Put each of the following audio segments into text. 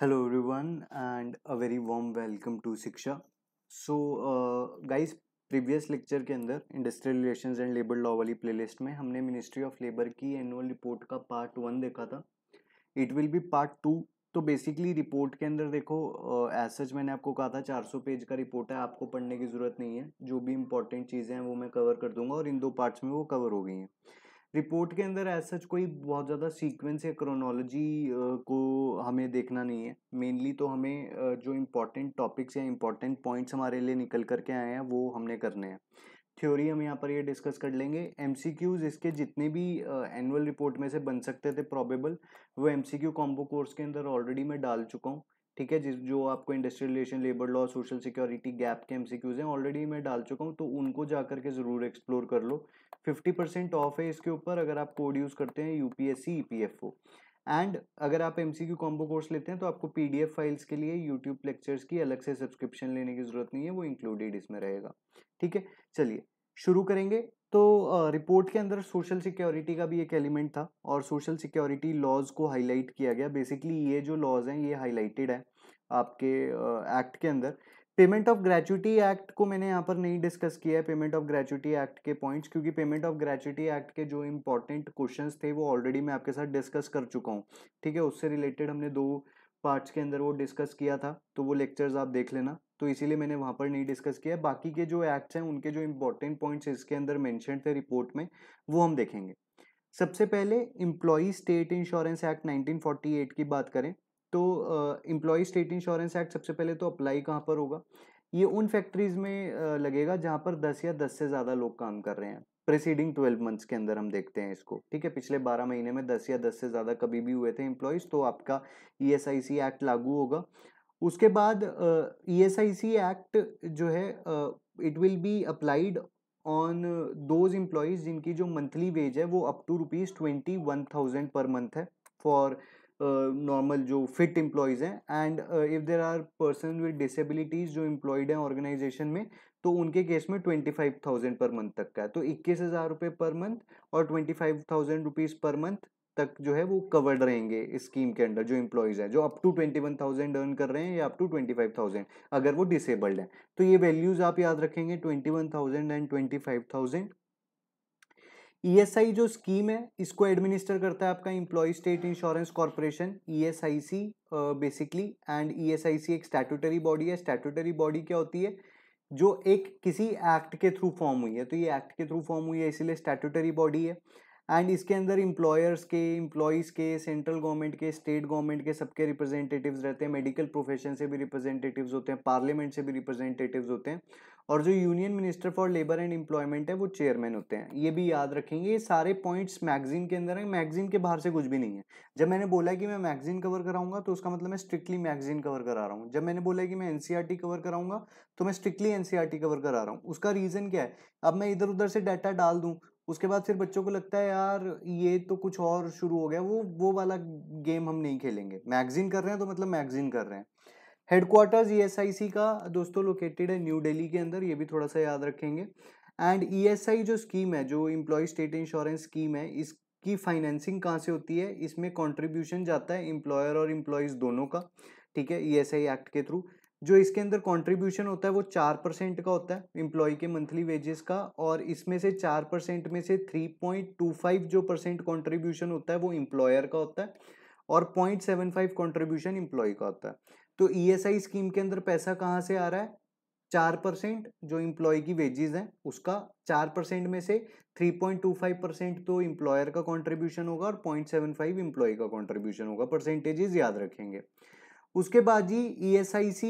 Hello everyone and a very warm welcome to Shiksha so guys previous lecture के अंदर industrial relations and labour law वाली playlist में हमने ministry of labour की annual report का part one देखा था it will be part two तो बेसिकली रिपोर्ट के अंदर देखो एज uh, सच मैंने आपको कहा था 400 पेज का रिपोर्ट है आपको पढ़ने की ज़रूरत नहीं है जो भी इंपॉर्टेंट चीज़ें हैं वो मैं कवर कर दूंगा और इन दो पार्ट्स में वो कवर हो गई हैं रिपोर्ट के अंदर एज सच कोई बहुत ज़्यादा सीक्वेंस या क्रोनोलॉजी को हमें देखना नहीं है मेनली तो हमें जो इम्पोर्टेंट टॉपिक्स या इम्पोर्टेंट पॉइंट्स हमारे लिए निकल करके आए हैं वो हमने करने हैं थ्योरी हम यहाँ पर ये डिस्कस कर लेंगे एम इसके जितने भी एनुअल रिपोर्ट में से बन सकते थे प्रॉबेबल वो एम सी कॉम्बो कोर्स के अंदर ऑलरेडी मैं डाल चुका हूँ ठीक है जिस जो आपको industrial relation labour law social security gap के एम हैं ऑलरेडी मैं डाल चुका हूँ तो उनको जा करके ज़रूर एक्सप्लोर कर लो फिफ्टी परसेंट ऑफ है इसके ऊपर अगर आप कोड यूज़ करते हैं U P S C E P F O and अगर आप M C Q combo course लेते हैं तो आपको पी डी एफ फाइल्स के लिए यूट्यूब लेक्चर्स की अलग से सब्सक्रिप्शन लेने की ज़रूरत नहीं है वो इंक्लूडेड इसमें रहेगा ठीक है चलिए शुरू करेंगे तो रिपोर्ट के अंदर सोशल सिक्योरिटी का भी एक एलिमेंट था और सोशल सिक्योरिटी लॉज को हाईलाइट किया गया बेसिकली ये जो लॉज हैं ये हाईलाइटेड है आपके एक्ट के अंदर पेमेंट ऑफ ग्रेचुटी एक्ट को मैंने यहाँ पर नहीं डिस्कस किया है पेमेंट ऑफ ग्रेचुटी एक्ट के पॉइंट्स क्योंकि पेमेंट ऑफ ग्रेचुटी एक्ट के जो इंपॉर्टेंट क्वेश्चंस थे वो ऑलरेडी मैं आपके साथ डिस्कस कर चुका हूँ ठीक है उससे रिलेटेड हमने दो पार्ट्स के अंदर वो डिस्कस किया था तो वो लेक्चर्स आप देख लेना तो इसीलिए मैंने वहाँ पर नहीं डिस्कस किया बाकी के जो एक्ट्स हैं उनके जो इम्पोर्टेंट पॉइंट्स इसके अंदर मैंशन थे रिपोर्ट में वो हम देखेंगे सबसे पहले इम्प्लॉई स्टेट इंश्योरेंस एक्ट 1948 की बात करें तो एम्प्लॉय स्टेट इंश्योरेंस एक्ट सबसे पहले तो अप्लाई कहाँ पर होगा ये उन फैक्ट्रीज में लगेगा जहाँ पर दस या दस से ज़्यादा लोग काम कर रहे हैं प्रिसीडिंग ट्वेल्व मंथ्स के अंदर हम देखते हैं इसको ठीक है पिछले बारह महीने में दस या दस से ज़्यादा कभी भी हुए थे एम्प्लॉयज़ तो आपका ई एस आई सी एक्ट लागू होगा उसके बाद ई एस आई सी एक्ट जो है it will be applied on those employees जिनकी जो मंथली वेज है वो up to rupees twenty one thousand per month है फॉर नॉर्मल जो फिट एम्प्लॉयज़ हैं and if there are person with disabilities जो एम्प्लॉयड हैं ऑर्गेनाइजेशन में तो उनके केस में twenty five thousand per month तक का है तो इक्कीस हज़ार रुपये पर मंथ और twenty five thousand rupees per month तक जो है वो कवर्ड रहेंगे इस स्कीम के अंडर जो इम्प्लॉयज़ हैं जो up to twenty one thousand earn कर रहे हैं या up to twenty five thousand अगर वो डिसेबल्ड हैं तो ये वैल्यूज़ आप याद रखेंगे twenty one thousand and twenty five thousand ESI e जो स्कीम है इसको एडमिनिस्टर करता है आपका employee state insurance corporation ESIC basically and ESIC एक स्टैट्यूटरी बॉडी है स्टैट्यूटरी बॉडी क्या होती है जो एक किसी एक्ट के थ्रू फॉर्म हुई है तो ये एक्ट के थ्रू फॉर्म हुई है इसीलिए स्टैट्यूटरी बॉडी है एंड इसके अंदर इम्प्लॉयर्स के इम्प्लॉयज़ के सेंट्रल गवर्नमेंट के स्टेट गवर्नमेंट के सबके रिप्रेजेंटेटिव्स रहते हैं मेडिकल प्रोफेशन से भी रिप्रेजेंटेटिव्स होते हैं पार्लियामेंट से भी रिप्रेजेंटेटिव्स होते हैं और जो union minister for labour and employment है वो चेयरमैन होते हैं ये भी याद रखेंगे ये सारे पॉइंट्स मैगजीन के अंदर है मैगजीन के बाहर से कुछ भी नहीं है जब मैंने बोला कि मैं मैगजीन कवर कराऊंगा तो उसका मतलब मैं स्ट्रिक्टली मैगजीन कवर करा रहा हूँ जब मैंने बोला कि मैं एनसीआरटी कवर कराऊंगा तो मैं स्ट्रिक्टली एनसीआरटी कवर करा रहा हूँ उसका रीज़न क्या है अब मैं इधर उधर से डाटा डाल दूँ उसके बाद फिर बच्चों को लगता है यार ये तो कुछ और शुरू हो गया वो वो वाला गेम हम नहीं खेलेंगे मैगजीन कर रहे हैं तो मतलब मैगजीन कर रहे हैं हेडक्वार्टर्स ईएसआईसी e का दोस्तों लोकेटेड है न्यू दिल्ली के अंदर ये भी थोड़ा सा याद रखेंगे एंड ईएसआई e जो स्कीम है जो इम्प्लॉज स्टेट इंश्योरेंस स्कीम है इसकी फाइनेंसिंग कहाँ से होती है इसमें कॉन्ट्रीब्यूशन जाता है एम्प्लॉयर और इम्प्लॉयज़ दोनों का ठीक है आई e एक्ट के थ्रू जो इसके अंदर कंट्रीब्यूशन होता है वो चार परसेंट का होता है एम्प्लॉय के मंथली वेजेस का और इसमें से चार परसेंट में से थ्री पॉइंट टू फाइव जो परसेंट कंट्रीब्यूशन होता है वो इम्प्लॉयर का होता है और point seven five contribution employee का होता है तो ईएसआई e स्कीम के अंदर पैसा कहाँ से आ रहा है चार परसेंट जो इम्प्लॉय की वेजेस हैं उसका चार परसेंट में से three point two five percent तो इम्प्लॉयर का कंट्रीब्यूशन होगा और पॉइंट सेवन फाइव इम्प्लॉय का कंट्रीब्यूशन होगा परसेंटेजेस याद रखेंगे उसके बाद जी ई एस आई सी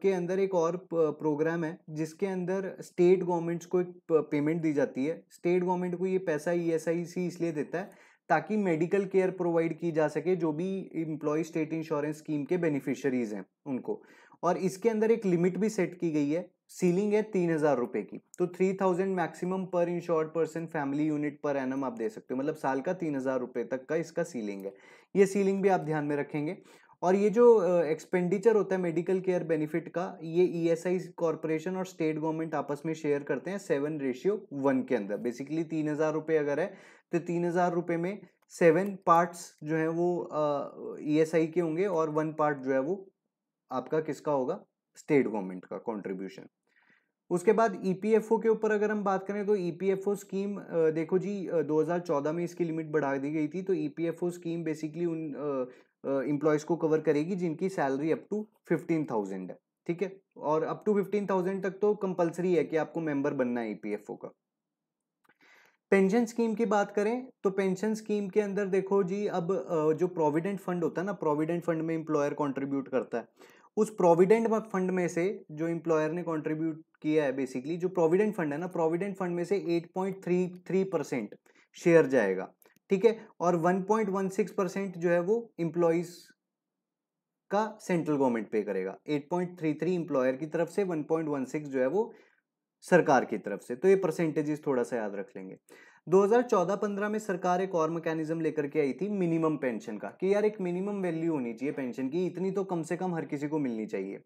के अंदर एक और प्रोग्राम है जिसके अंदर स्टेट गवर्नमेंट्स को एक पेमेंट दी जाती है स्टेट गवर्नमेंट को ये पैसा ई एस आई सी इसलिए देता है ताकि मेडिकल केयर प्रोवाइड की जा सके जो भी इम्प्लॉय स्टेट इंश्योरेंस स्कीम के बेनिफिशरीज हैं उनको और इसके अंदर एक लिमिट भी सेट की गई है सीलिंग है तीन हज़ार रुपए की तो three thousand maximum per insured person family unit per annum आप दे सकते हो मतलब साल का तीन हज़ार रुपए तक का इसका सीलिंग है ये सीलिंग भी आप ध्यान में रखेंगे और ये जो एक्सपेंडिचर होता है मेडिकल केयर बेनिफिट का ये ई एस आई कॉरपोरेशन और स्टेट गवर्नमेंट आपस में शेयर करते हैं सेवन रेशियो वन के अंदर बेसिकली तीन हज़ार रुपये अगर है तो तीन हज़ार रुपये में सेवन पार्ट्स जो है वो ई एस आई के होंगे और वन पार्ट जो है वो आपका किसका होगा स्टेट गवर्नमेंट का कॉन्ट्रीब्यूशन उसके बाद ईपीएफओ e के ऊपर अगर हम बात करें तो ईपीएफओ e स्कीम देखो जी 2014 में इसकी लिमिट बढ़ा दी गई थी तो ईपीएफओ स्कीम बेसिकली उन इम्प्लॉयज़ को कवर करेगी जिनकी salary up to fifteen thousand है ठीक है और अप टू फिफ्टीन थाउजेंड तक तो कंपलसरी है कि आपको मेंबर बनना है ईपीएफओ e का पेंशन स्कीम की बात करें तो पेंशन स्कीम के अंदर देखो जी अब जो प्रोविडेंट फंड होता है ना प्रोविडेंट फंड में इंप्लॉयर कंट्रीब्यूट करता है उस प्रोविडेंट फंड में से जो इंप्लॉयर ने कंट्रीब्यूट किया है बेसिकली जो प्रोविडेंट फंड है ना प्रोविडेंट फंड में से एट परसेंट शेयर जाएगा ठीक है और 1.16 परसेंट जो है वो इम्प्लॉयज का सेंट्रल गवर्नमेंट पे करेगा 8.33 एम्प्लॉयर की तरफ से 1.16 जो है वो सरकार की तरफ से तो ये परसेंटेजेस थोड़ा सा याद रख लेंगे 2014-15 में सरकार एक और मैकेनिज्म लेकर के आई थी मिनिमम पेंशन का कि यार एक मिनिमम वैल्यू होनी चाहिए पेंशन की इतनी तो कम से कम हर किसी को मिलनी चाहिए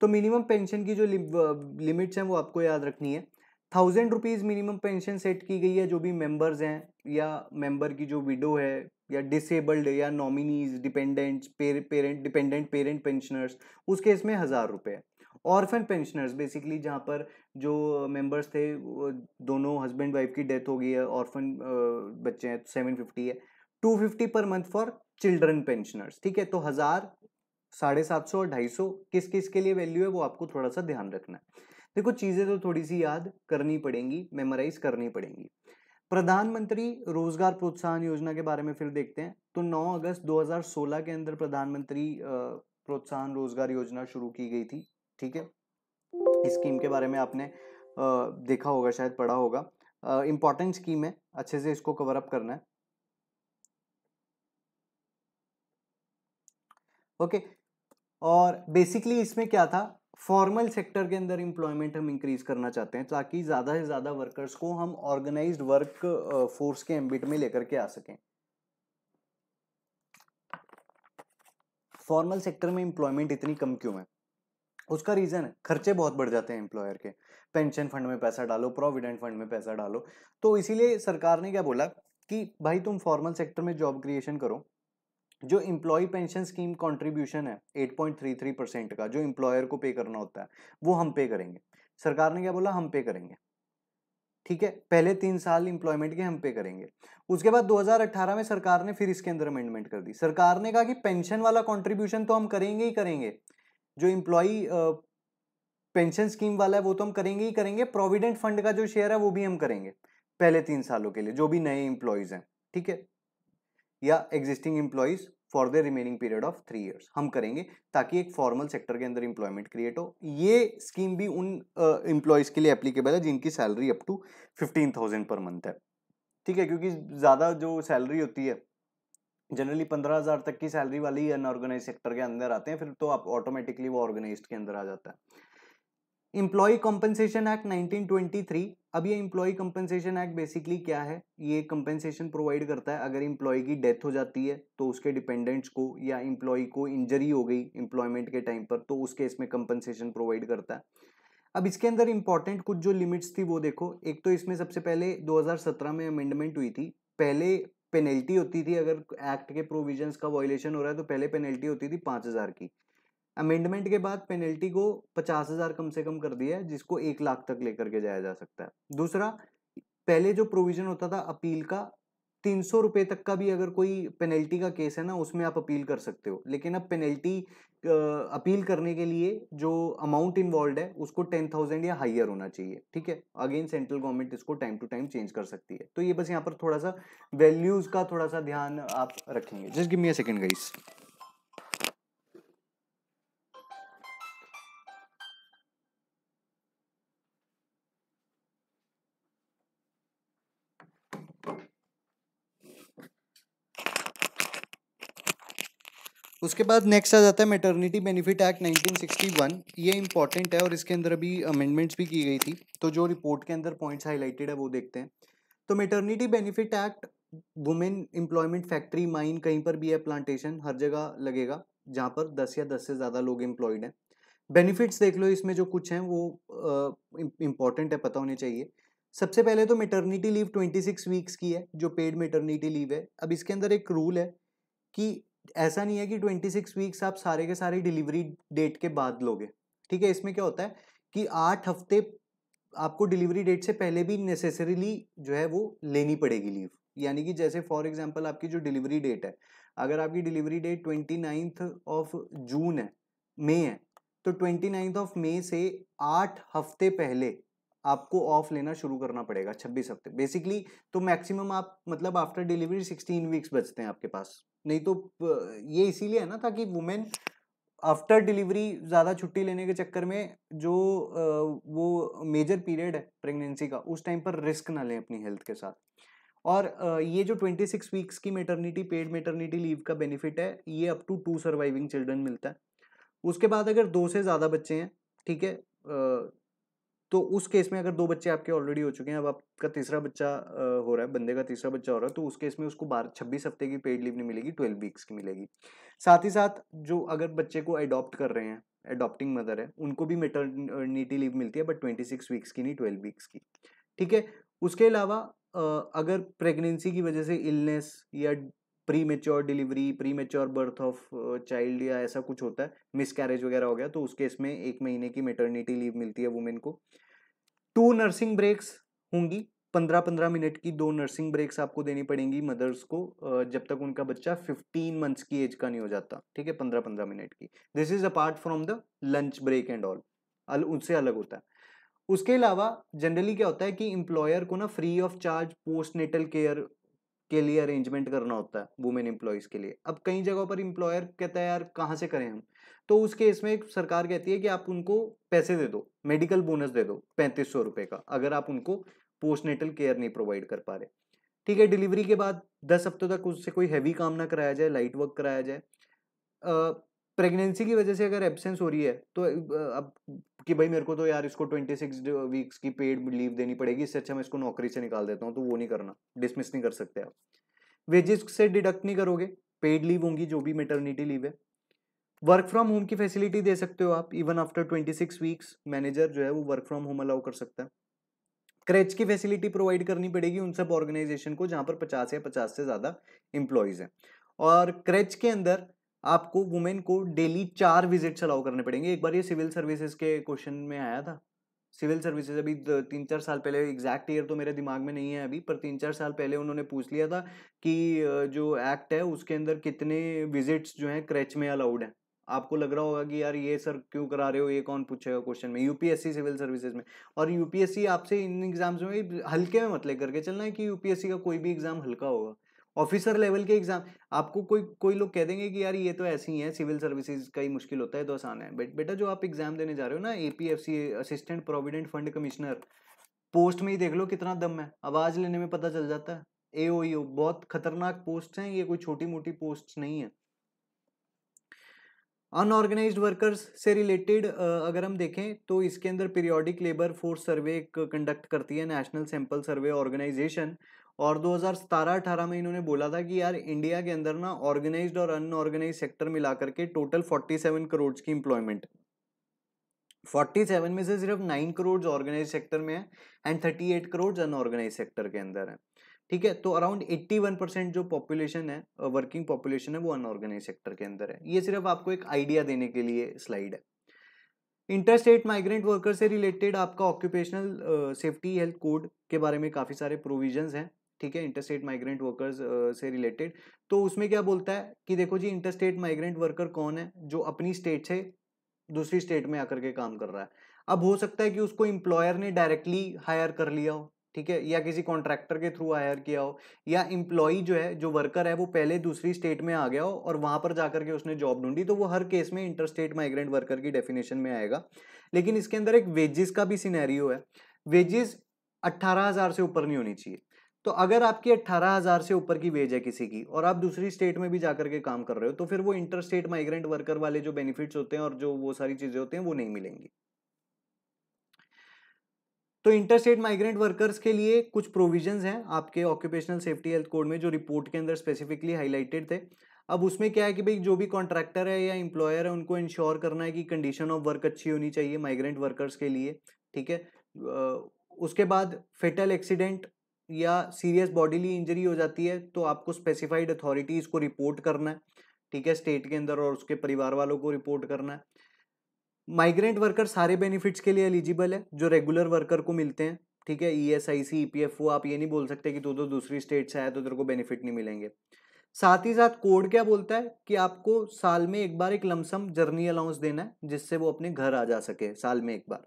तो मिनिमम पेंशन की जो लिमिट्स हैं वो आपको याद रखनी है thousand rupees minimum pension set की गई है जो भी मेंबर्स हैं या मेंबर की जो विडो है या डिसेबल्ड या nominees dependent parent dependent parent pensioners उस केस में हज़ार रुपये ऑर्फन पेंशनर्स बेसिकली जहाँ पर जो मेंबर्स थे दोनों हस्बैंड वाइफ की डेथ हो गई है ऑर्फन बच्चे हैं तो सेवन फिफ्टी है two fifty per month for children pensioners ठीक है तो हज़ार साढ़े सात सौ और ढाई सौ किस किस के लिए वैल्यू है वो आपको थोड़ा सा ध्यान रखना है देखो चीज़ें तो थोड़ी सी याद करनी पड़ेंगी मेमोराइज करनी पड़ेंगी प्रधानमंत्री रोजगार प्रोत्साहन योजना के बारे में फिर देखते हैं तो 9 अगस्त 2016 के अंदर प्रधानमंत्री प्रोत्साहन रोजगार योजना शुरू की गई थी ठीक है इस स्कीम के बारे में आपने देखा होगा शायद पढ़ा होगा इंपॉर्टेंट स्कीम है अच्छे से इसको कवर अप करना है ओके okay. और बेसिकली इसमें क्या था फॉर्मल सेक्टर के अंदर एम्प्लॉयमेंट हम इंक्रीज करना चाहते हैं ताकि ज़्यादा से ज़्यादा वर्कर्स को हम ऑर्गेनाइज वर्क फोर्स के एम्बिट में लेकर के आ सकें फॉर्मल सेक्टर में एम्प्लॉयमेंट इतनी कम क्यों है उसका रीज़न है खर्चे बहुत बढ़ जाते हैं एम्प्लॉयर के पेंशन फंड में पैसा डालो प्रोविडेंट फंड में पैसा डालो तो इसीलिए सरकार ने क्या बोला कि भाई तुम फॉर्मल सेक्टर में जॉब क्रिएशन करो जो इम्प्लॉय पेंशन स्कीम कंट्रीब्यूशन है 8.33 परसेंट का जो इम्प्लॉयर को पे करना होता है वो हम पे करेंगे सरकार ने क्या बोला हम पे करेंगे ठीक है पहले तीन साल इंप्लॉयमेंट के हम पे करेंगे उसके बाद 2018 में सरकार ने फिर इसके अंदर अमेंडमेंट कर दी सरकार ने कहा कि पेंशन वाला कंट्रीब्यूशन तो हम करेंगे ही करेंगे जो इम्प्लॉय पेंशन स्कीम वाला है वो तो हम करेंगे ही करेंगे प्रोविडेंट फंड का जो शेयर है वो भी हम करेंगे पहले तीन सालों के लिए जो भी नए इम्प्लॉयज़ हैं ठीक है या existing employees for the remaining period of three years हम करेंगे ताकि एक फॉर्मल सेक्टर के अंदर इंप्लॉयमेंट क्रिएट हो ये स्कीम भी उन एम्प्लॉयज़ uh, के लिए एप्लीकेबल है जिनकी salary up to fifteen thousand per month है ठीक है क्योंकि ज़्यादा जो सैलरी होती है जनरली पंद्रह हज़ार तक की सैलरी वाली ही अनऑर्गेनाइज सेक्टर के अंदर आते हैं फिर तो आप ऑटोमेटिकली वो ऑर्गेनाइज के अंदर आ जाता है एम्प्लॉय कॉम्पनसेशन एक्ट 1923 अब ये एम्प्लॉय कम्पनसेशन एक्ट बेसिकली क्या है ये कंपनसेशन प्रोवाइड करता है अगर एम्प्लॉय की डेथ हो जाती है तो उसके डिपेंडेंट्स को या एम्प्लॉय को इंजरी हो गई एम्प्लॉयमेंट के टाइम पर तो उसके इसमें कम्पनसेशन कंपनसेशन प्रोवाइड करता है अब इसके अंदर इंपॉर्टेंट कुछ जो लिमिट्स थी वो देखो एक तो इसमें सबसे पहले 2017 में अमेंडमेंट हुई थी पहले पेनल्टी होती थी अगर एक्ट के प्रोविजंस का वॉयलेशन हो रहा है तो पहले पेनल्टी होती थी पाँच हज़ार की अमेंडमेंट के बाद पेनल्टी को पचास हजार कम से कम कर दिया है जिसको एक लाख तक लेकर के जाया जा सकता है दूसरा पहले जो प्रोविजन होता था अपील का तीन सौ रुपये तक का भी अगर कोई पेनल्टी का केस है ना उसमें आप अपील कर सकते हो लेकिन अब पेनल्टी अपील करने के लिए जो अमाउंट इन्वॉल्व है उसको टेन थाउजेंड या हाइयर होना चाहिए ठीक है अगेन सेंट्रल गवर्नमेंट इसको टाइम टू टाइम चेंज कर सकती है तो ये बस यहाँ पर थोड़ा सा वैल्यूज़ का थोड़ा सा ध्यान आप रखेंगे just give me a second guys उसके बाद नेक्स्ट आ जाता है मेटर्निटी बेनिफिट एक्ट 1961 ये इंपॉर्टेंट है और इसके अंदर अभी अमेंडमेंट्स भी की गई थी तो जो रिपोर्ट के अंदर पॉइंट्स हाईलाइटेड है वो देखते हैं तो maternity benefit act women employment factory mine कहीं पर भी है प्लांटेशन हर जगह लगेगा जहाँ पर दस या दस से ज़्यादा लोग एम्प्लॉयड हैं बेनिफिट्स देख लो इसमें जो कुछ हैं वो इम्पॉर्टेंट है पता होने चाहिए सबसे पहले तो मेटर्निटी लीव 26 वीक्स की है जो पेड मेटर्निटी लीव है अब इसके अंदर एक रूल है कि ऐसा नहीं है कि ट्वेंटी सिक्स वीक्स आप सारे के सारे डिलीवरी डेट के बाद लोगे ठीक है इसमें क्या होता है कि आठ हफ्ते आपको डिलीवरी डेट से पहले भी नेसेसरीली जो है वो लेनी पड़ेगी लीव यानी कि जैसे फॉर एग्जांपल आपकी जो डिलीवरी डेट है अगर आपकी delivery date twenty ninth of June है मे है तो ट्वेंटी नाइन्थ ऑफ मे से आठ हफ्ते पहले आपको ऑफ लेना शुरू करना पड़ेगा छब्बीस हफ्ते बेसिकली तो मैक्सिमम आप मतलब आफ्टर डिलीवरी सिक्सटीन वीक्स बचते हैं आपके पास नहीं तो ये इसीलिए है ना था कि वुमेन आफ्टर डिलीवरी ज़्यादा छुट्टी लेने के चक्कर में जो वो मेजर पीरियड है प्रेगनेंसी का उस टाइम पर रिस्क ना लें अपनी हेल्थ के साथ और ये जो ट्वेंटी सिक्स वीक्स की मेटर्निटी पेड मेटर्निटी लीव का बेनिफिट है ये up to two surviving children मिलता है उसके बाद अगर दो से ज़्यादा बच्चे हैं ठीक है तो उस केस में अगर दो बच्चे आपके ऑलरेडी हो चुके हैं अब आपका तीसरा बच्चा हो रहा है बंदे का तीसरा बच्चा हो रहा है तो उस केस में उसको बारह छब्बीस हफ्ते की पेड लीव नहीं मिलेगी ट्वेल्व वीक्स की मिलेगी साथ ही साथ जो अगर बच्चे को अडॉप्ट कर रहे हैं अडॉप्टिंग मदर है उनको भी मेटर्निटी लीव मिलती है बट ट्वेंटी सिक्स वीक्स की नहीं ट्वेल्व वीक्स की ठीक है उसके अलावा अगर प्रेगनेंसी की वजह से इलनेस या premature delivery premature birth of child या ऐसा कुछ होता है मिस कैरेज वगैरह हो गया तो उस केस में एक महीने की मेटर्निटी लीव मिलती है वुमेन को टू नर्सिंग ब्रेक्स होंगी पंद्रह पंद्रह मिनट की दो नर्सिंग ब्रेक्स आपको देनी पड़ेंगी मदर्स को जब तक उनका बच्चा फिफ्टीन मंथ्स की एज का नहीं हो जाता ठीक है पंद्रह पंद्रह मिनट की this is apart from the lunch break and all उनसे अलग होता है उसके अलावा जनरली क्या होता है कि एम्प्लॉयर को ना free of charge postnatal care के लिए अरेंजमेंट करना होता है वुमेन एम्प्लॉयज़ के लिए अब कई जगहों पर एम्प्लॉयर कहता है यार कहाँ से करें हम तो उस केस में सरकार कहती है कि आप उनको पैसे दे दो मेडिकल बोनस दे दो पैंतीस सौ रुपये का अगर आप उनको पोस्टनेटल केयर नहीं प्रोवाइड कर पा रहे ठीक है डिलीवरी के बाद दस हफ्तों तक उससे कोई हैवी काम ना कराया जाए लाइट वर्क कराया जाए प्रेगनेंसी की वजह से अगर एबसेंस हो रही है तो अब कि भाई मेरे को तो यार इसको ट्वेंटी सिक्स वीक्स की पेड लीव देनी पड़ेगी इससे अच्छा मैं इसको नौकरी से निकाल देता हूँ तो वो नहीं करना डिसमिस नहीं कर सकते आप वेजेस से डिडक्ट नहीं करोगे पेड लीव होंगी जो भी मेटर्निटी लीव है वर्क फ्रॉम होम की फैसिलिटी दे सकते हो आप even after twenty six weeks manager जो है वो वर्क फ्रॉम होम अलाउ कर सकता है क्रेच की फैसिलिटी प्रोवाइड करनी पड़ेगी उन सब ऑर्गेनाइजेशन को जहाँ पर पचास या पचास से ज़्यादा इंप्लॉयज हैं और क्रेच के अंदर आपको वुमेन को डेली चार विजिट्स अलाउ करने पड़ेंगे एक बार ये सिविल सर्विसेज के क्वेश्चन में आया था सिविल सर्विसेज अभी तीन चार साल पहले एग्जैक्ट ईयर तो मेरे दिमाग में नहीं है अभी पर तीन चार साल पहले उन्होंने पूछ लिया था कि जो एक्ट है उसके अंदर कितने विजिट्स जो हैं क्रैच में अलाउड हैं आपको लग रहा होगा कि यार ये सर क्यों करा रहे हो ये कौन पूछेगा क्वेश्चन में यूपीएससी सिविल सर्विसेज में और यूपीएससी आपसे इन एग्जाम्स में हल्के में मत करके चलना है कि यूपीएससी का कोई भी एग्जाम हल्का होगा ऑफिसर लेवल के एग्जाम आपको कोई कोई लोग कह देंगे कि यार ये तो ऐसे ही है सिविल सर्विसेज का ही मुश्किल होता है तो आसान है बट बेटा जो आप एग्जाम देने जा रहे हो ना APFC assistant provident fund commissioner post में ही देख लो कितना दम है आवाज लेने में पता चल जाता है ए ओ e बहुत खतरनाक पोस्ट हैं ये कोई छोटी मोटी पोस्ट नहीं है अनऑर्गेनाइज वर्कर्स से रिलेटेड अगर हम देखें तो इसके अंदर periodic labour force survey conduct करती है नेशनल सैंपल सर्वे ऑर्गेनाइजेशन और 2017-18 में इन्होंने बोला था कि यार इंडिया के अंदर ना ऑर्गेनाइज्ड और अनऑर्गेनाइज सेक्टर मिला करके टोटल 47 करोड़ की इंप्लॉयमेंट 47 में से सिर्फ 9 करोड़ ऑर्गेनाइज सेक्टर में है एंड 38 करोड़ अनऑर्गेनाइज सेक्टर के अंदर है ठीक है तो अराउंड 81 परसेंट जो पॉपुलेशन है वर्किंग uh, पॉपुलेशन है वो अनऑर्गेनाइज सेक्टर के अंदर है ये सिर्फ आपको एक आइडिया देने के लिए स्लाइड है इंटरस्टेट माइग्रेंट वर्कर से रिलेटेड आपका ऑक्यूपेशनल सेफ्टी हेल्थ कोड के बारे में काफ़ी सारे प्रोविजंस हैं ठीक है इंटरस्टेट माइग्रेंट वर्कर्स से रिलेटेड तो उसमें क्या बोलता है कि देखो जी इंटरस्टेट माइग्रेंट वर्कर कौन है जो अपनी स्टेट से दूसरी स्टेट में आकर के काम कर रहा है अब हो सकता है कि उसको इंप्लॉयर ने डायरेक्टली हायर कर लिया हो ठीक है या किसी कॉन्ट्रैक्टर के थ्रू हायर किया हो या इम्प्लॉय जो है जो वर्कर है वो पहले दूसरी स्टेट में आ गया हो और वहां पर जाकर के उसने जॉब ढूंढी तो वो हर केस में इंटर स्टेट माइग्रेंट वर्कर की डेफिनेशन में आएगा लेकिन इसके अंदर एक वेजेस का भी सिनेरियो है वेजेस अट्ठारह हज़ार से ऊपर नहीं होनी चाहिए तो अगर आपकी अट्ठारह हज़ार से ऊपर की वेज है किसी की और आप दूसरी स्टेट में भी जाकर के काम कर रहे हो तो फिर वो इंटर स्टेट माइग्रेंट वर्कर वाले जो बेनिफिट्स होते हैं और जो वो सारी चीज़ें होती हैं वो नहीं मिलेंगी तो इंटर स्टेट माइग्रेंट वर्कर्स के लिए कुछ प्रोविजंस हैं आपके ऑक्यूपेशनल सेफ्टी हेल्थ कोड में जो रिपोर्ट के अंदर स्पेसिफिकली हाईलाइटेड थे अब उसमें क्या है कि भाई जो भी कॉन्ट्रैक्टर है या एम्प्लॉयर है उनको इंश्योर करना है कि कंडीशन ऑफ वर्क अच्छी होनी चाहिए माइग्रेंट वर्कर्स के लिए ठीक है उसके बाद फेटल एक्सीडेंट या सीरियस बॉडीली इंजरी हो जाती है तो आपको स्पेसिफाइड अथॉरिटीज को रिपोर्ट करना है ठीक है स्टेट के अंदर और उसके परिवार वालों को रिपोर्ट करना है माइग्रेंट वर्कर सारे बेनिफिट्स के लिए एलिजिबल है जो रेगुलर वर्कर को मिलते हैं ठीक है E S I C E P F O आप ये नहीं बोल सकते कि तू तो दूसरी स्टेट से आया तो तेरे को बेनिफिट नहीं मिलेंगे साथ ही साथ कोड क्या बोलता है कि आपको साल में एक बार एक लमसम जर्नी अलाउंस देना है जिससे वो अपने घर आ जा सके साल में एक बार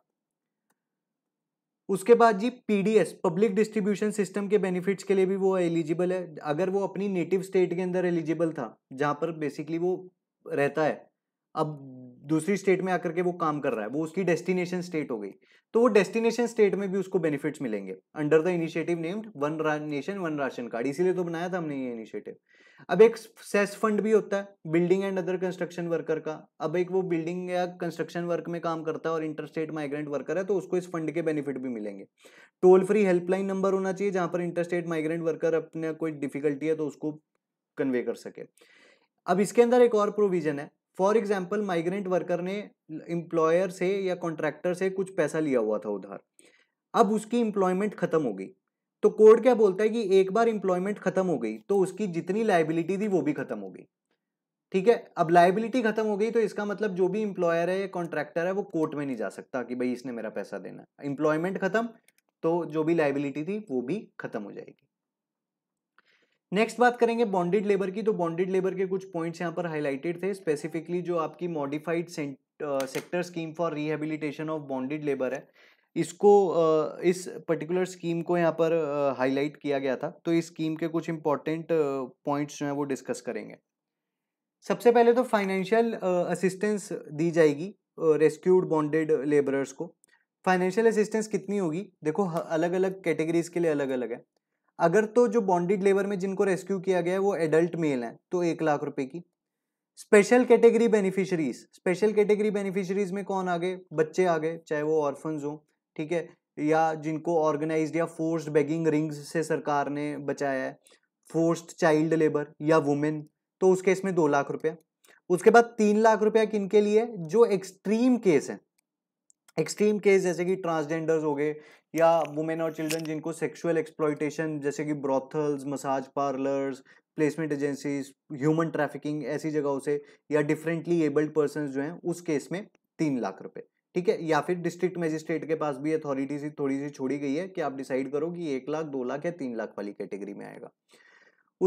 उसके बाद जी पीडीएस पब्लिक डिस्ट्रीब्यूशन सिस्टम के बेनिफिट्स के लिए भी वो एलिजिबल है अगर वो अपनी नेटिव स्टेट के अंदर एलिजिबल था जहाँ पर बेसिकली वो रहता है अब दूसरी स्टेट में आकर के वो काम कर रहा है वो उसकी डेस्टिनेशन स्टेट हो गई तो वो डेस्टिनेशन स्टेट में भी उसको बेनिफिट्स मिलेंगे under the initiative named one nation one ration card इसीलिए तो बनाया था हमने ये इनिशिएटिव अब एक सेस फंड भी होता है building and other construction worker का अब एक वो बिल्डिंग या कंस्ट्रक्शन वर्क में काम करता है और इंटर स्टेट माइग्रेंट वर्कर है तो उसको इस फंड के बेनिफिट भी मिलेंगे टोल फ्री हेल्पलाइन नंबर होना चाहिए जहां पर इंटर स्टेट माइग्रेंट वर्कर अपने कोई डिफिकल्टी है तो उसको कन्वे कर सके अब इसके अंदर एक और प्रोविजन है फॉर एग्जाम्पल माइग्रेंट वर्कर ने इम्प्लॉयर से या कॉन्ट्रैक्टर से कुछ पैसा लिया हुआ था उधार अब उसकी इम्प्लॉयमेंट खत्म हो गई तो कोर्ट क्या बोलता है कि एक बार इंप्लॉयमेंट खत्म हो गई तो उसकी जितनी लाइबिलिटी थी वो भी खत्म हो गई ठीक है अब लाइबिलिटी खत्म हो गई तो इसका मतलब जो भी इंप्लॉयर है या कॉन्ट्रैक्टर है वो कोर्ट में नहीं जा सकता कि भाई इसने मेरा पैसा देना इंप्लॉयमेंट खत्म तो जो भी लाइबिलिटी थी वो भी खत्म हो जाएगी नेक्स्ट बात करेंगे बॉन्डेड लेबर की तो बॉन्डेड लेबर के कुछ पॉइंट्स यहाँ पर हाईलाइटेड थे स्पेसिफिकली जो आपकी modified sector scheme for rehabilitation of bonded labour है इसको इस पर्टिकुलर स्कीम को यहाँ पर हाईलाइट किया गया था तो इस स्कीम के कुछ इंपॉर्टेंट पॉइंट्स जो हैं वो डिस्कस करेंगे सबसे पहले तो फाइनेंशियल असिस्टेंस दी जाएगी रेस्क्यूड बॉन्डेड लेबरर्स को फाइनेंशियल असिस्टेंस कितनी होगी देखो अलग अलग कैटेगरीज के लिए अलग अलग है अगर तो जो बॉन्डेड लेबर में जिनको रेस्क्यू किया गया है वो एडल्ट मेल हैं तो एक लाख रुपए की special category beneficiaries special category beneficiaries में कौन आ गए बच्चे आ गए चाहे वो ऑर्फन हो ठीक है या जिनको ऑर्गेनाइज या फोर्स बेगिंग रिंग्स से सरकार ने बचाया है फोर्स्ड चाइल्ड लेबर या वुमेन तो उस केस में दो लाख रुपया उसके बाद तीन लाख रुपया किन के लिए जो एक्सट्रीम केस है एक्सट्रीम केस जैसे कि ट्रांसजेंडर्स हो गए या वुमेन और चिल्ड्रन जिनको सेक्सुअल एक्सप्लॉयटेशन जैसे कि brothels massage parlours placement agencies human trafficking ऐसी जगहों से या डिफरेंटली एबल्ड पर्सन जो हैं उस केस में तीन लाख रुपए ठीक है या फिर डिस्ट्रिक्ट मजिस्ट्रेट के पास भी अथॉरिटी सी थोड़ी सी छोड़ी गई है कि आप डिसाइड करो कि एक लाख दो लाख या तीन लाख वाली कैटेगरी में आएगा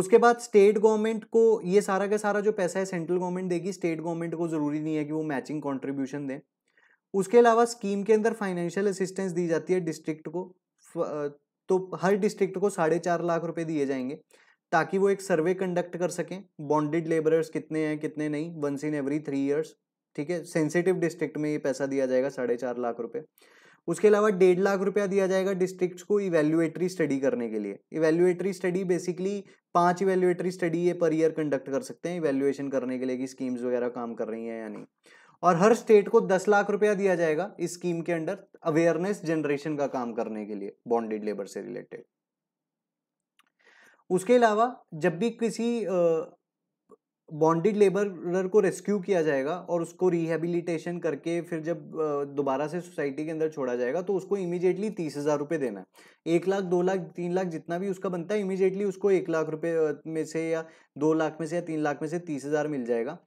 उसके बाद स्टेट गवर्नमेंट को ये सारा का सारा जो पैसा है सेंट्रल गवर्नमेंट देगी स्टेट गवर्नमेंट को ज़रूरी नहीं है कि वो मैचिंग कॉन्ट्रीब्यूशन दें उसके अलावा स्कीम के अंदर फाइनेंशियल असिस्टेंस दी जाती है डिस्ट्रिक्ट को तो हर डिस्ट्रिक्ट को साढ़े चार लाख रुपए दिए जाएंगे ताकि वो एक सर्वे कंडक्ट कर सकें बॉन्डेड लेबरर्स कितने हैं कितने नहीं once in every three years ठीक है सेंसिटिव डिस्ट्रिक्ट में ये पैसा दिया जाएगा साढ़े चार लाख रुपए उसके अलावा डेढ़ लाख रुपया दिया जाएगा डिस्ट्रिक्ट को इवेल्युएटरी स्टडी करने के लिए इवेल्युएटरी स्टडी बेसिकली पांच इवेल्युएटरी स्टडी ये पर ईयर कंडक्ट कर सकते हैं इवेल्युएशन करने के लिए कि स्कीम्स वगैरह काम कर रही हैं या नहीं और हर स्टेट को दस लाख रुपया दिया जाएगा इस स्कीम के अंडर अवेयरनेस जनरेशन का काम करने के लिए बॉन्डेड लेबर से रिलेटेड उसके अलावा जब भी किसी बॉन्डेड लेबरर को रेस्क्यू किया जाएगा और उसको रिहेबिलिटेशन करके फिर जब दोबारा से सोसाइटी के अंदर छोड़ा जाएगा तो उसको इमीजिएटली तीस हज़ार रुपये देना है एक लाख दो लाख तीन लाख जितना भी उसका बनता है इमीजिएटली उसको एक लाख रुपये में से या दो लाख में से या तीन लाख में से तीस हज़ार मिल जाएगा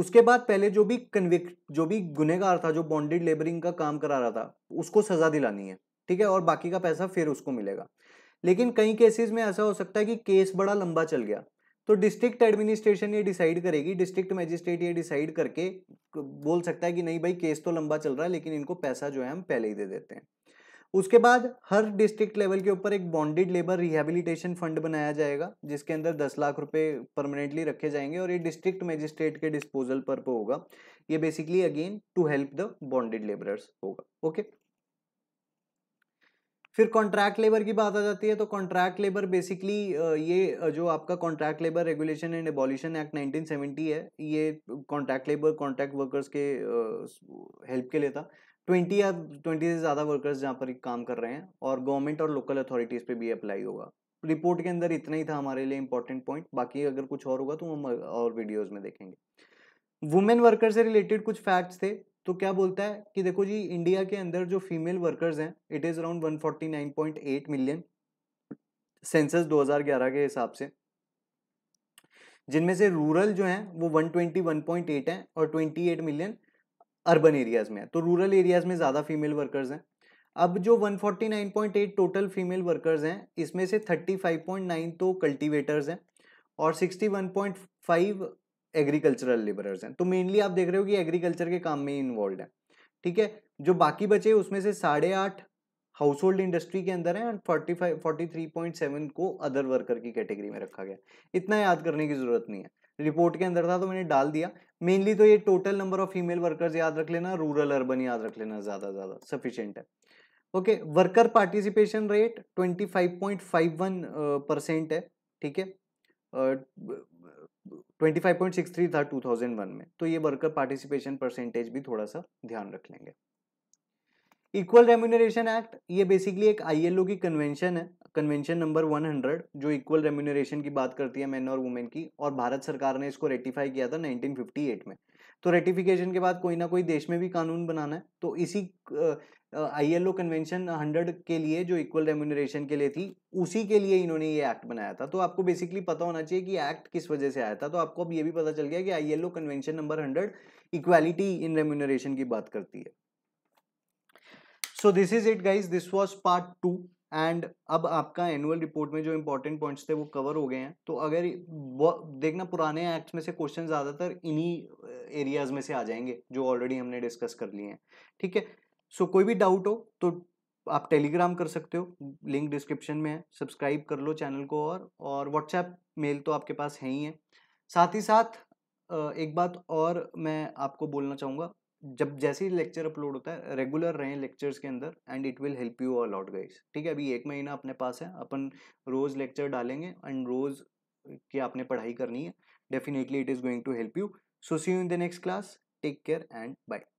उसके बाद पहले जो भी कन्विक्ट जो भी गुनेगार था जो बॉन्डेड लेबरिंग का काम करा रहा था उसको सजा दिलानी है ठीक है और बाकी का पैसा फिर उसको मिलेगा लेकिन कई केसेस में ऐसा हो सकता है कि केस बड़ा लंबा चल गया तो डिस्ट्रिक्ट एडमिनिस्ट्रेशन ये डिसाइड करेगी डिस्ट्रिक्ट मजिस्ट्रेट ये डिसाइड करके बोल सकता है कि नहीं भाई केस तो लंबा चल रहा है लेकिन इनको पैसा जो है हम पहले ही दे देते हैं उसके बाद हर डिस्ट्रिक्ट लेवल के ऊपर एक बॉन्डेड लेबर रिहेबिलिटेशन फंड बनाया जाएगा जिसके अंदर दस लाख रुपए परमानेंटली रखे जाएंगे और ये डिस्ट्रिक्ट मैजिस्ट्रेट के डिस्पोजल पर पे होगा ये basically again to help the bonded labourers होगा ओके फिर कॉन्ट्रैक्ट लेबर की बात आ जाती है तो कॉन्ट्रैक्ट लेबर बेसिकली ये जो आपका contract labour regulation and abolition act 1970 है ये कॉन्ट्रैक्ट लेबर कॉन्ट्रैक्ट वर्कर्स के हेल्प के लिए था ट्वेंटी या ट्वेंटी से ज़्यादा वर्कर्स जहाँ पर काम कर रहे हैं और गवर्नमेंट और लोकल अथॉरिटीज़ पे भी अप्लाई होगा रिपोर्ट के अंदर इतना ही था हमारे लिए इंपॉर्टेंट पॉइंट बाकी अगर कुछ और होगा तो हम और वीडियोस में देखेंगे वुमेन वर्कर से रिलेटेड कुछ फैक्ट्स थे तो क्या बोलता है कि देखो जी इंडिया के अंदर जो फीमेल वर्कर्स हैं it is around eight million census ग्यारह के हिसाब से जिनमें से रूरल जो हैं वो वन ट्वेंटी एट हैं और twenty eight million urban areas में है तो रूरल एरियाज में ज़्यादा फीमेल वर्कर्स हैं अब जो 149.8 टोटल फीमेल वर्कर्स हैं इसमें से 35.9 तो कल्टीवेटर्स हैं और 61.5 एग्रीकल्चरल लेबरर्स हैं तो मेनली आप देख रहे हो कि एग्रीकल्चर के काम में इन्वॉल्व है ठीक है जो बाकी बचे उसमें से साढ़े आठ हाउस होल्ड इंडस्ट्री के अंदर हैं and forty five forty three point seven को अदर वर्कर की कैटेगरी में रखा गया इतना याद करने की जरूरत नहीं है रिपोर्ट के अंदर था तो मैंने डाल दिया मेनली तो ये total number of female workers याद रख लेना रूरल अर्बन याद रख लेना ज़्यादा ज़्यादा सफिशियंट है okay worker participation rate 25.51 percent है ठीक है twenty five point six three था टू थाउजेंड वन में तो ये वर्कर पार्टिसिपेशन परसेंटेज भी थोड़ा सा ध्यान रख लेंगे इक्वल रेम्यूनरेशन एक्ट ये बेसिकली एक आईएलओ की कन्वेंशन है कन्वेंशन नंबर वन हंड्रेड जो इक्वल रेम्यूनरेशन की बात करती है मैन और वुमेन की और भारत सरकार ने इसको रेटिफाई किया था 1958 में तो रेटिफिकेशन के बाद कोई ना कोई देश में भी कानून बनाना है तो इसी I L O convention hundred के लिए जो इक्वल रेम्यूनरेशन के लिए थी उसी के लिए इन्होंने ये एक्ट बनाया था तो आपको बेसिकली पता होना चाहिए कि एक्ट किस वजह से आया था तो आपको अब ये भी पता चल गया कि I L O convention number hundred equality in remuneration की बात करती है so this is it guys this was part two and अब आपका एनुअल रिपोर्ट में जो इंपॉर्टेंट पॉइंट्स थे वो कवर हो गए हैं तो अगर देखना पुराने एक्ट में से क्वेश्चन ज़्यादातर इन्हीं एरियाज में से आ जाएंगे जो ऑलरेडी हमने डिस्कस कर लिए हैं ठीक है सो कोई भी डाउट हो तो आप टेलीग्राम कर सकते हो लिंक डिस्क्रिप्शन में है सब्सक्राइब कर लो चैनल को और और व्हाट्सएप मेल तो आपके पास है ही है साथ ही साथ एक बात और मैं आपको बोलना चाहूँगा जब जैसे ही लेक्चर अपलोड होता है रेगुलर रहें लेक्चर्स के अंदर and it will help you a lot guys ठीक है अभी एक महीना अपने पास है अपन रोज़ लेक्चर डालेंगे एंड रोज़ की आपने पढ़ाई करनी है definitely it is going to help you so see you in the next class take care and bye